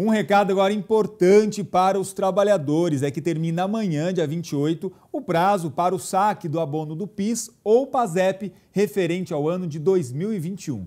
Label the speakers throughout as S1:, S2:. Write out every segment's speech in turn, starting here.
S1: Um recado agora importante para os trabalhadores é que termina amanhã, dia 28, o prazo para o saque do abono do PIS ou PASEP referente ao ano de 2021.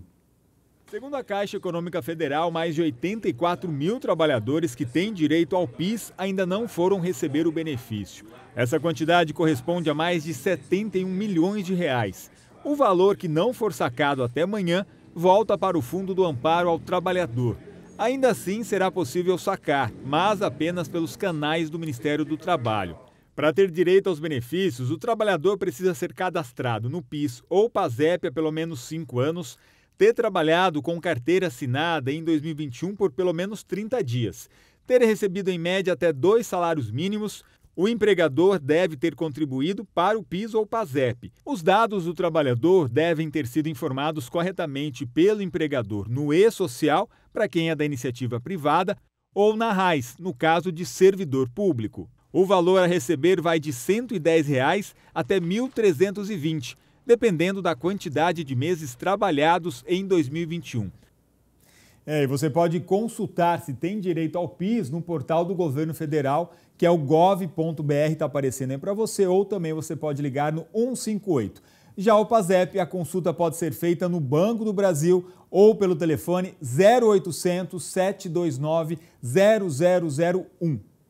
S1: Segundo a Caixa Econômica Federal, mais de 84 mil trabalhadores que têm direito ao PIS ainda não foram receber o benefício. Essa quantidade corresponde a mais de 71 milhões de reais. O valor que não for sacado até amanhã volta para o Fundo do Amparo ao Trabalhador. Ainda assim, será possível sacar, mas apenas pelos canais do Ministério do Trabalho. Para ter direito aos benefícios, o trabalhador precisa ser cadastrado no PIS ou PASEP há pelo menos cinco anos, ter trabalhado com carteira assinada em 2021 por pelo menos 30 dias, ter recebido em média até dois salários mínimos, o empregador deve ter contribuído para o PIS ou PASEP. Os dados do trabalhador devem ter sido informados corretamente pelo empregador no e-social para quem é da iniciativa privada, ou na RAIS, no caso de servidor público. O valor a receber vai de R$ 110,00 reais até R$ 1.320, dependendo da quantidade de meses trabalhados em 2021. É, e você pode consultar se tem direito ao PIS no portal do governo federal, que é o gov.br, está aparecendo aí para você, ou também você pode ligar no 158. Já o PASEP, a consulta pode ser feita no Banco do Brasil ou pelo telefone 0800 729 0001.